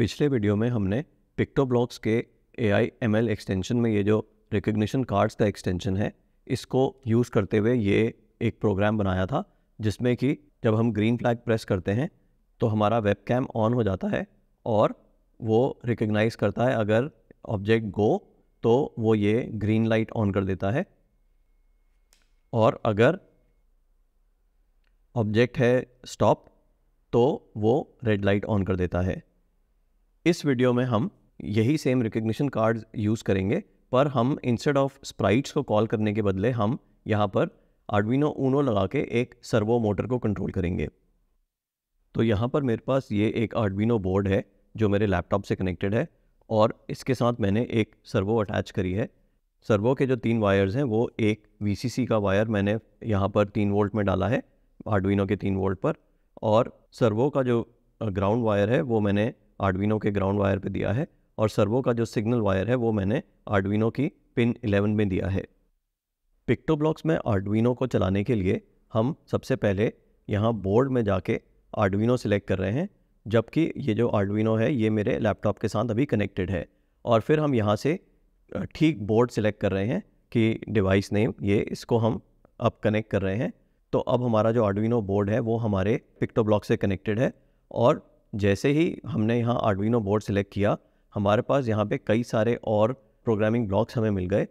पिछले वीडियो में हमने पिक्टो ब्लॉक्स के A I M L extension में ये जो रिकग्निशन कार्ड्स का एक्सटेंशन है इसको यूज़ करते हुए ये एक प्रोग्राम बनाया था जिसमें कि जब हम ग्रीन फ्लैग प्रेस करते हैं तो हमारा वेब कैम ऑन हो जाता है और वो रिकग्नाइज करता है अगर ऑब्जेक्ट गो तो वो ये ग्रीन लाइट ऑन कर देता है और अगर ऑब्जेक्ट है स्टॉप तो वो रेड लाइट ऑन कर देता है इस वीडियो में हम यही सेम रिकग्निशन कार्ड यूज़ करेंगे पर हम इंस्टेड ऑफ स्प्राइट्स को कॉल करने के बदले हम यहाँ पर आर्डविनो ऊनो लगा के एक सर्वो मोटर को कंट्रोल करेंगे तो यहाँ पर मेरे पास ये एक आर्डविनो बोर्ड है जो मेरे लैपटॉप से कनेक्टेड है और इसके साथ मैंने एक सर्वो अटैच करी है सर्वो के जो तीन वायर्स हैं वो एक वी का वायर मैंने यहाँ पर तीन वोल्ट में डाला है आर्डविनो के तीन वोल्ट पर और सर्वो का जो ग्राउंड वायर है वो मैंने आर्डविनो के ग्राउंड वायर पे दिया है और सर्वो का जो सिग्नल वायर है वो मैंने आर्डविनो की पिन 11 में दिया है पिक्टो ब्लॉक्स में आर्डविनो को चलाने के लिए हम सबसे पहले यहाँ बोर्ड में जाके आर्डविनो सिलेक्ट कर रहे हैं जबकि ये जो आर्डविनो है ये मेरे लैपटॉप के साथ अभी कनेक्टेड है और फिर हम यहाँ से ठीक बोर्ड सिलेक्ट कर रहे हैं कि डिवाइस नेम ये इसको हम अब कनेक्ट कर रहे हैं तो अब हमारा जो आर्डविनो बोर्ड है वो हमारे पिक्टो ब्लॉक से कनेक्टेड है और जैसे ही हमने यहाँ आर्डविनो बोर्ड सेलेक्ट किया हमारे पास यहाँ पे कई सारे और प्रोग्रामिंग ब्लॉक्स हमें मिल गए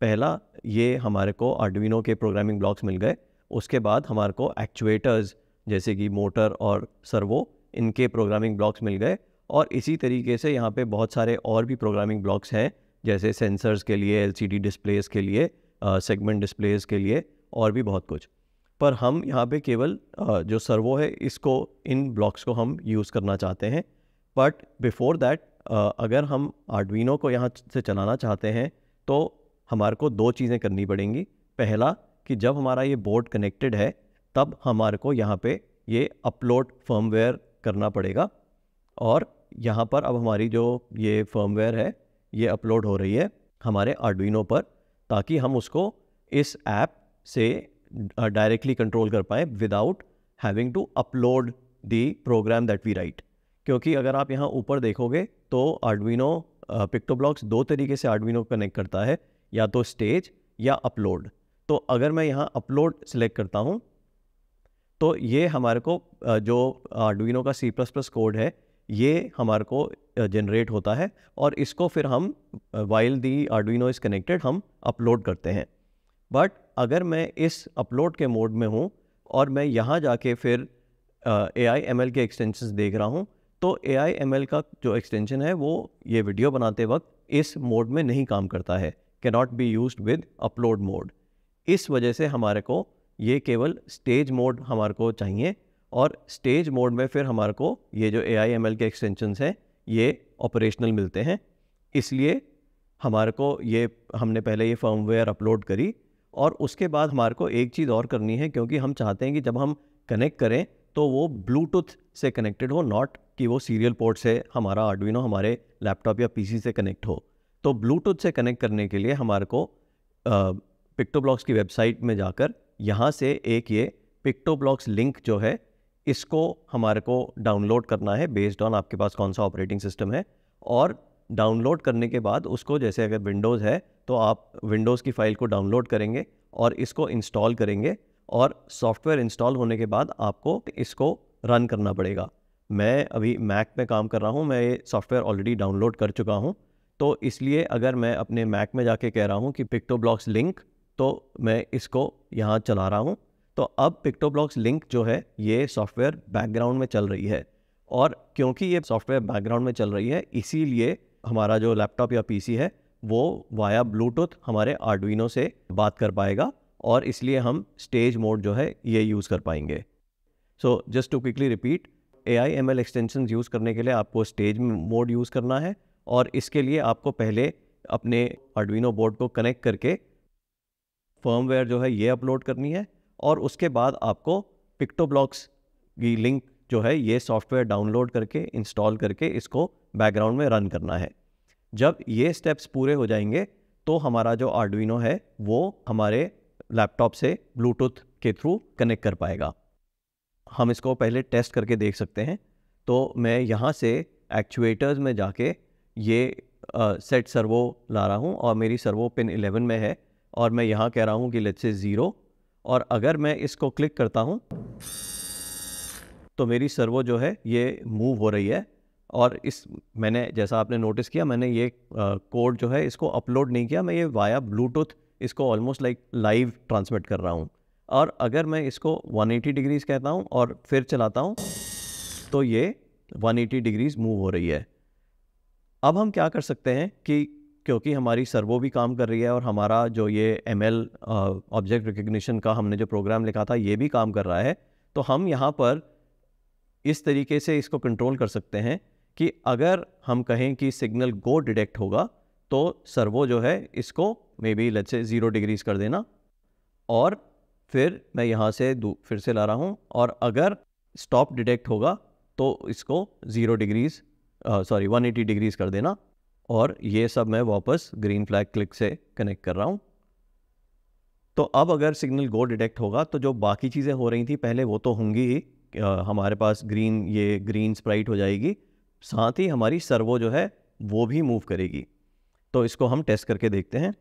पहला ये हमारे को आर्डविनो के प्रोग्रामिंग ब्लॉक्स मिल गए उसके बाद हमारे को एक्चुएटर्स जैसे कि मोटर और सर्वो इनके प्रोग्रामिंग ब्लॉक्स मिल गए और इसी तरीके से यहाँ पे बहुत सारे और भी प्रोग्रामिंग ब्लॉक्स हैं जैसे सेंसर्स के लिए एलसीडी डिस्प्लेस के लिए सेगमेंट डिस्प्लेस के लिए और भी बहुत कुछ पर हम यहाँ पे केवल जो सर्वो है इसको इन ब्लॉक्स को हम यूज़ करना चाहते हैं बट बिफोर दैट अगर हम आर्डविनो को यहाँ से चलाना चाहते हैं तो हमारे को दो चीज़ें करनी पड़ेंगी पहला कि जब हमारा ये बोर्ड कनेक्टेड है तब हमारे को यहाँ पे ये अपलोड फर्मवेयर करना पड़ेगा और यहाँ पर अब हमारी जो ये फर्मवेयर है ये अपलोड हो रही है हमारे आर्डुइनो पर ताकि हम उसको इस ऐप से डायरेक्टली uh, कंट्रोल कर पाएँ without having to upload the program that we write क्योंकि अगर आप यहाँ ऊपर देखोगे तो आर्डविनो पिक्टो ब्लॉक्स दो तरीके से आर्डविनो कनेक्ट करता है या तो स्टेज या अपलोड तो अगर मैं यहाँ अपलोड सिलेक्ट करता हूँ तो ये हमारे को uh, जो आर्डविनो का सी प्लस प्लस कोड है ये हमारे को जनरेट uh, होता है और इसको फिर हम while the Arduino is connected हम अपलोड करते हैं बट अगर मैं इस अपलोड के मोड में हूँ और मैं यहाँ जाके फिर ए आई एम एल के एक्सटेंशन देख रहा हूँ तो ए आई एम एल का जो एक्सटेंशन है वो ये वीडियो बनाते वक्त इस मोड में नहीं काम करता है के not be use with upload mode इस वजह से हमारे को ये केवल स्टेज मोड हमारे को चाहिए और स्टेज मोड में फिर हमारे को ये जो ए आई एम एल के एक्सटेंशन हैं ये ऑपरेशनल मिलते हैं इसलिए हमारे को ये हमने पहले ये फर्मवेयर अपलोड करी और उसके बाद हमारे को एक चीज़ और करनी है क्योंकि हम चाहते हैं कि जब हम कनेक्ट करें तो वो ब्लूटूथ से कनेक्टेड हो नॉट कि वो सीरियल पोर्ट से हमारा आर्डविनो हमारे लैपटॉप या पीसी से कनेक्ट हो तो ब्लूटूथ से कनेक्ट करने के लिए हमारे को पिक्टोब्लॉक्स की वेबसाइट में जाकर यहाँ से एक ये पिक्टोब्लॉक्स लिंक जो है इसको हमारे को डाउनलोड करना है बेस्ड ऑन आपके पास कौन सा ऑपरेटिंग सिस्टम है और डाउनलोड करने के बाद उसको जैसे अगर विंडोज़ है तो आप विंडोज़ की फ़ाइल को डाउनलोड करेंगे और इसको इंस्टॉल करेंगे और सॉफ्टवेयर इंस्टॉल होने के बाद आपको इसको रन करना पड़ेगा मैं अभी मैक में काम कर रहा हूँ मैं ये सॉफ्टवेयर ऑलरेडी डाउनलोड कर चुका हूँ तो इसलिए अगर मैं अपने मैक में जाके कह रहा हूँ कि पिक्टो ब्लॉक्स लिंक तो मैं इसको यहाँ चला रहा हूँ तो अब पिक्टो ब्लॉक्स लिंक जो है ये सॉफ्टवेयर बैकग्राउंड में चल रही है और क्योंकि ये सॉफ्टवेयर बैकग्राउंड में चल रही है इसीलिए हमारा जो लैपटॉप या पीसी है वो वाया ब्लूटूथ हमारे आर्डुइनो से बात कर पाएगा और इसलिए हम स्टेज मोड जो है ये यूज़ कर पाएंगे so just to quickly repeat A I M L extension use करने के लिए आपको स्टेज मोड यूज़ करना है और इसके लिए आपको पहले अपने आर्डुइनो बोर्ड को कनेक्ट करके फर्मवेयर जो है ये अपलोड करनी है और उसके बाद आपको पिक्टो ब्लॉक्स की लिंक जो है ये सॉफ्टवेयर डाउनलोड करके इंस्टॉल करके इसको बैकग्राउंड में रन करना है जब ये स्टेप्स पूरे हो जाएंगे तो हमारा जो आर्डविनो है वो हमारे लैपटॉप से ब्लूटूथ के थ्रू कनेक्ट कर पाएगा हम इसको पहले टेस्ट करके देख सकते हैं तो मैं यहाँ से एक्चुएटर्स में जाके ये आ, सेट सर्वो ला रहा हूँ और मेरी सर्वो पिन 11 में है और मैं यहाँ कह रहा हूँ कि लेट्स से ज़ीरो और अगर मैं इसको क्लिक करता हूँ तो मेरी सर्वो जो है ये मूव हो रही है और इस मैंने जैसा आपने नोटिस किया मैंने ये कोड जो है इसको अपलोड नहीं किया मैं ये वाया ब्लूटूथ इसको ऑलमोस्ट लाइक लाइव ट्रांसमिट कर रहा हूँ और अगर मैं इसको 180 डिग्रीज कहता हूँ और फिर चलाता हूँ तो ये 180 डिग्रीज मूव हो रही है अब हम क्या कर सकते हैं कि क्योंकि हमारी सर्वो भी काम कर रही है और हमारा जो ये एम एल ऑब्जेक्ट रिकग्निशन का हमने जो प्रोग्राम लिखा था ये भी काम कर रहा है तो हम यहाँ पर इस तरीके से इसको कंट्रोल कर सकते हैं कि अगर हम कहें कि सिग्नल गो डिटेक्ट होगा तो सर्वो जो है इसको maybe let say zero degrees कर देना और फिर मैं यहाँ से फिर से ला रहा हूँ और अगर स्टॉप डिटेक्ट होगा तो इसको zero degrees sorry one eighty degrees कर देना और ये सब मैं वापस ग्रीन फ्लैग क्लिक से कनेक्ट कर रहा हूँ तो अब अगर सिग्नल गो डिटेक्ट होगा तो जो बाकी चीज़ें हो रही थी पहले वो तो होंगी ही हमारे पास ग्रीन ये ग्रीन स्प्राइट हो जाएगी साथ ही हमारी सर्वो जो है वो भी मूव करेगी तो इसको हम टेस्ट करके देखते हैं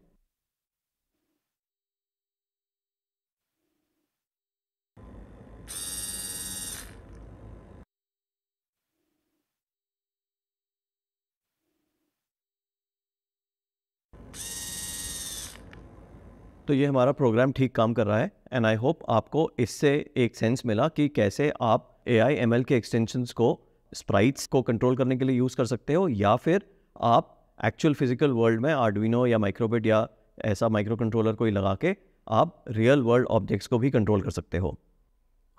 तो ये हमारा प्रोग्राम ठीक काम कर रहा है एंड आई होप आपको इससे एक सेंस मिला कि कैसे आप ए आई एम एल के एक्सटेंशंस को स्प्राइट्स को कंट्रोल करने के लिए यूज़ कर सकते हो या फिर आप एक्चुअल फिजिकल वर्ल्ड में आर्डविनो या माइक्रोबिट या ऐसा माइक्रो कंट्रोलर कोई लगा के आप रियल वर्ल्ड ऑब्जेक्ट्स को भी कंट्रोल कर सकते हो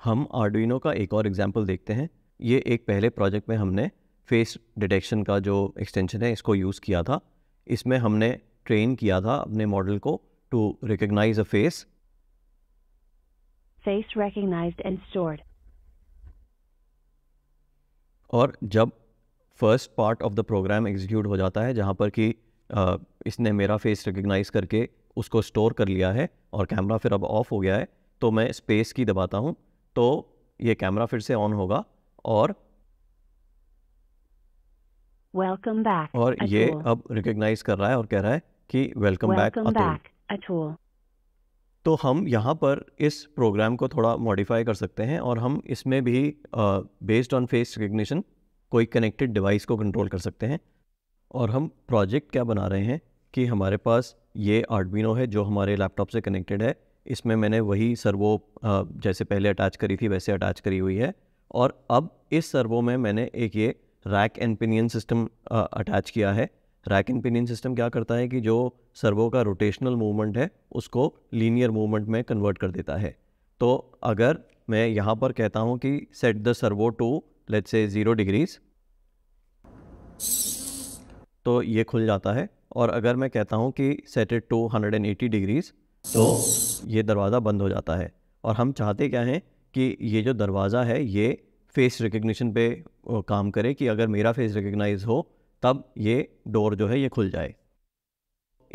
हम आर्डविनो का एक और एग्जाम्पल देखते हैं ये एक पहले प्रोजेक्ट में हमने फेस डिटेक्शन का जो एक्सटेंशन है इसको यूज़ किया था इसमें हमने ट्रेन किया था अपने मॉडल को to recognize a face face recognized and stored और जब first part of the program execute हो जाता है जहाँ पर कि इसने मेरा फेस रिकग्नाइज करके उसको स्टोर कर लिया है और कैमरा फिर अब ऑफ हो गया है तो मैं स्पेस की दबाता हूँ तो ये कैमरा फिर से ऑन होगा और वेलकम बैक और ये अब रिकग्नाइज कर रहा है और कह रहा है कि वेलकम बैक अतुल तो हम यहाँ पर इस प्रोग्राम को थोड़ा मॉडिफाई कर सकते हैं और हम इसमें भी बेस्ड ऑन फेस रिकग्निशन कोई कनेक्टेड डिवाइस को कंट्रोल कर सकते हैं और हम प्रोजेक्ट क्या बना रहे हैं कि हमारे पास ये आर्डमिनो है जो हमारे लैपटॉप से कनेक्टेड है इसमें मैंने वही सर्वो जैसे पहले अटैच करी थी वैसे अटैच करी हुई है और अब इस सर्वो में मैंने एक ये rack and pinion system attach किया है रैक एंड पिनियन सिस्टम क्या करता है कि जो सर्वो का रोटेशनल मूवमेंट है उसको लीनियर मूवमेंट में कन्वर्ट कर देता है तो अगर मैं यहाँ पर कहता हूँ कि set the servo to let's say zero degrees तो ये खुल जाता है और अगर मैं कहता हूँ कि set it to hundred and eighty degrees तो ये दरवाज़ा बंद हो जाता है और हम चाहते क्या हैं कि ये जो दरवाज़ा है ये फेस रिकग्निशन पे काम करे कि अगर मेरा फेस रिकग्नाइज हो तब ये डोर जो है ये खुल जाए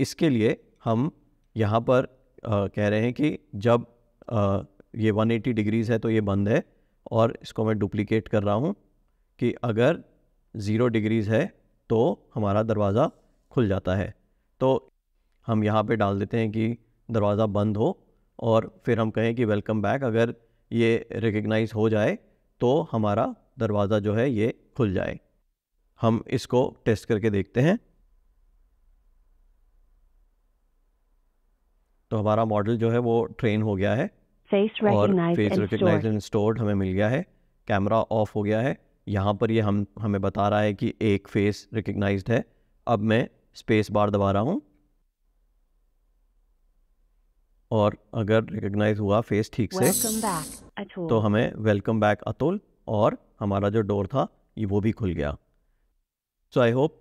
इसके लिए हम यहाँ पर आ, कह रहे हैं कि जब आ, ये 180 डिग्रीज़ है तो ये बंद है और इसको मैं डुप्लीकेट कर रहा हूँ कि अगर ज़ीरो डिग्रीज़ है तो हमारा दरवाज़ा खुल जाता है तो हम यहाँ पे डाल देते हैं कि दरवाज़ा बंद हो और फिर हम कहें कि वेलकम बैक अगर ये रिकग्नाइज़ हो जाए तो हमारा दरवाज़ा जो है ये खुल जाए हम इसको टेस्ट करके देखते हैं तो हमारा मॉडल जो है वो ट्रेन हो गया है और फेस रिकग्नाइज एंड स्टोर्ड हमें मिल गया है कैमरा ऑफ हो गया है यहाँ पर ये हम हमें बता रहा है कि एक फेस रिकग्नाइज है अब मैं स्पेस बार दबा रहा हूँ और अगर रिकग्नाइज हुआ फेस ठीक से back, तो हमें वेलकम बैक अतुल और हमारा जो डोर था ये वो भी खुल गया सो आई होप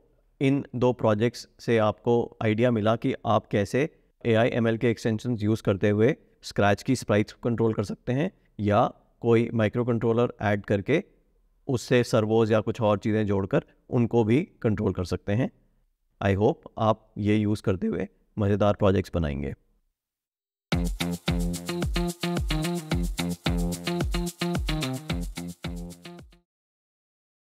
इन दो प्रोजेक्ट्स से आपको आइडिया मिला कि आप कैसे ए आई एम एल के एक्सटेंशन यूज़ करते हुए स्क्रैच की स्प्राइट्स कंट्रोल कर सकते हैं या कोई माइक्रो कंट्रोलर ऐड करके उससे सर्वोज या कुछ और चीज़ें जोड़कर उनको भी कंट्रोल कर सकते हैं आई होप आप ये यूज़ करते हुए मज़ेदार प्रोजेक्ट्स बनाएंगे